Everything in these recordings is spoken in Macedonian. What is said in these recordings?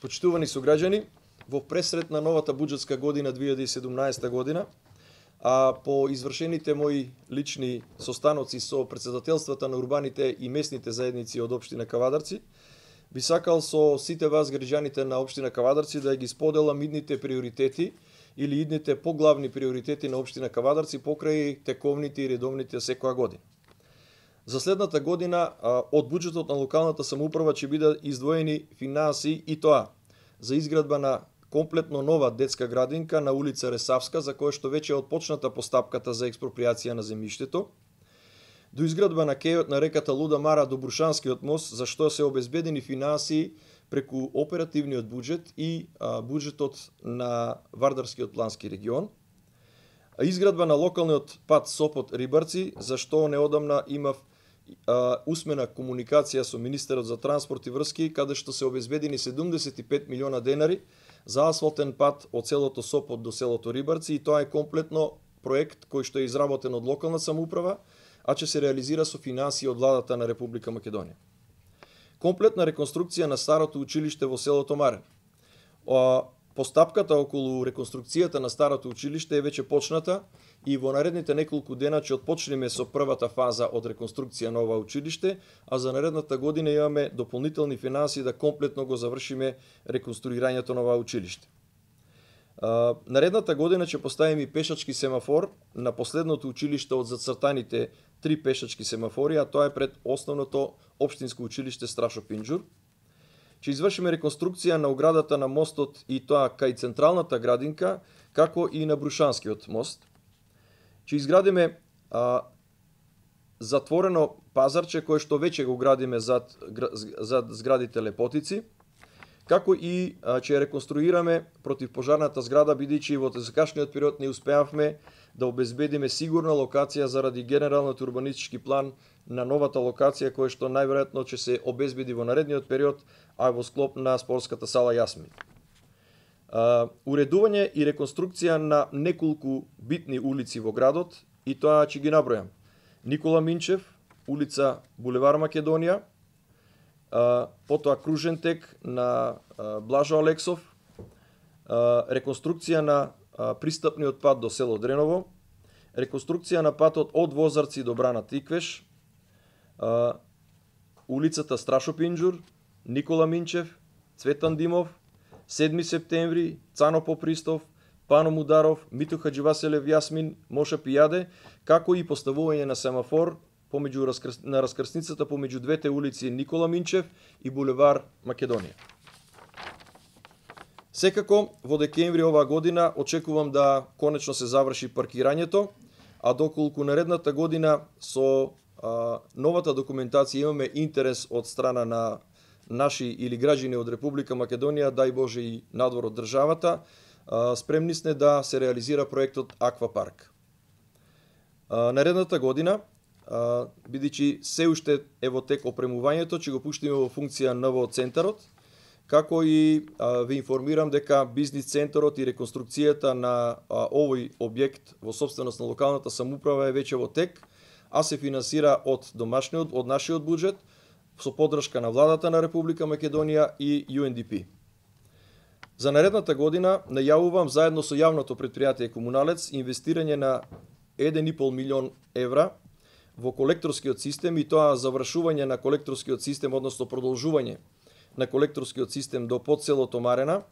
Почитувани сограѓани, во пресред на новата буџетска година 2017 година, а по извршените мои лични состаноци со председателствата на урбаните и местните заедници од општина Кавадарци, би сакал со сите вас граѓаните на општина Кавадарци да ги споделам идните приоритети или идните поглавни приоритети на општина Кавадарци покрај тековните и редовните секоја година за следната година од буџетот на локалната самоуправа ќе бидат издвоени финанси и тоа за изградба на комплетно нова детска градинка на улица Ресавска, за која што веќе е отпочната постапката за експроприација на земјиштето, до изградба на кејот на реката Луда Мара до Брушанскиот мост, за што се обезбедени финанси преку оперативниот буџет и буџетот на Вардарскиот плански регион. Изградба на локалниот пат Сопот Рибарци, за што неодамна имав усмена комуникација со Министерот за транспорт и врски, каде што се обезбедени 75 милиона денари за асфалтен пат од селото Сопот до селото Рибарци и тоа е комплетно проект кој што е изработен од локална самоуправа, а че се реализира со финанси од владата на Република Македонија. Комплетна реконструкција на старото училиште во селото Марен. Постапката околу реконструкцијата на старото училиште е веќе почната и во наредните неколку дена ќе отпочнеме со првата фаза од реконструкција на ова училиште, а за наредната година имаме дополнителни финанси да комплетно го завршиме реконструирањето на ова училиште. наредната година ќе поставиме и пешачки семафор на последното училиште од зацртаните три пешачки семафори, а тоа е пред основното општинско училиште Страшо Пинџур ќе извршиме реконструкција на оградата на мостот и тоа кај централната градинка, како и на Брушанскиот мост. Ќе изградиме а, затворено пазарче кое што веќе го градиме зад, зад зградите Лепотици, како и че ќе реконструираме противпожарната зграда, бидејќи во тезакашниот период не успеавме да обезбедиме сигурна локација заради генералниот урбанистички план на новата локација која што најверојатно ќе се обезбеди во наредниот период, а во склоп на спортската сала Јасмин. Уредување и реконструкција на неколку битни улици во градот и тоа ќе ги набројам. Никола Минчев, улица Булевар Македонија, потоа Кружен тек на Блажо Алексов, реконструкција на пристапниот пат до село Дреново, реконструкција на патот од Возарци до Брана Тиквеш, улицата Страшо Пинджур, Никола Минчев, Цветан Димов, 7 септември, Цано Попристов, Пано Мударов, Миту Хадживаселев Јасмин, Моша Пијаде, како и поставување на семафор помеѓу на раскрсницата помеѓу двете улици Никола Минчев и булевар Македонија. Секако, во декември оваа година очекувам да конечно се заврши паркирањето, а доколку наредната година со а, новата документација имаме интерес од страна на наши или граѓани од Република Македонија, дај Боже и надвор од државата, а, спремни сме да се реализира проектот Аквапарк. наредната година, бидејќи се уште е во тек опремувањето, ќе го пуштиме во функција НВО центарот, како и а, ви информирам дека бизнис центарот и реконструкцијата на а, овој објект во собственост на локалната самуправа е веќе во тек, а се финансира од домашниот од нашиот буџет со поддршка на владата на Република Македонија и UNDP. За наредната година најавувам заедно со јавното предпријатие Комуналец инвестирање на 1,5 милион евра во колекторскиот систем и тоа завршување на колекторскиот систем, односно продолжување на колекторскиот систем до подселото Марена,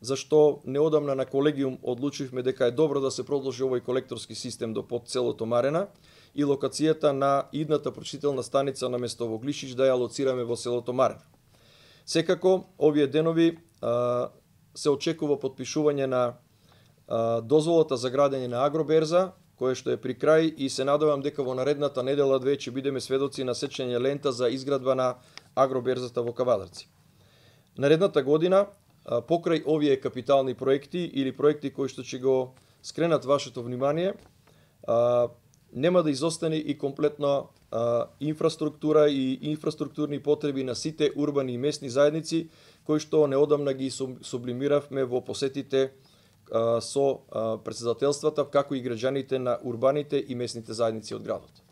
зашто неодамна на колегиум одлучивме дека е добро да се продолжи овој колекторски систем до подселото Марена и локацијата на идната прочителна станица на место во Глишич да ја лоцираме во селото Марена. Секако, овие денови а, се очекува подпишување на а, дозволата за градење на агроберза, која што е при крај и се надевам дека во наредната недела две ќе бидеме сведоци на сечење лента за изградба на агроберзата во Кавадарци. Наредната година, покрај овие капитални проекти или проекти кои што ќе го скренат вашето внимание, нема да изостане и комплетна инфраструктура и инфраструктурни потреби на сите урбани и местни заедници, кои што неодамна ги сублимиравме во посетите со председателствата, како и граѓаните на урбаните и местните заедници од градот.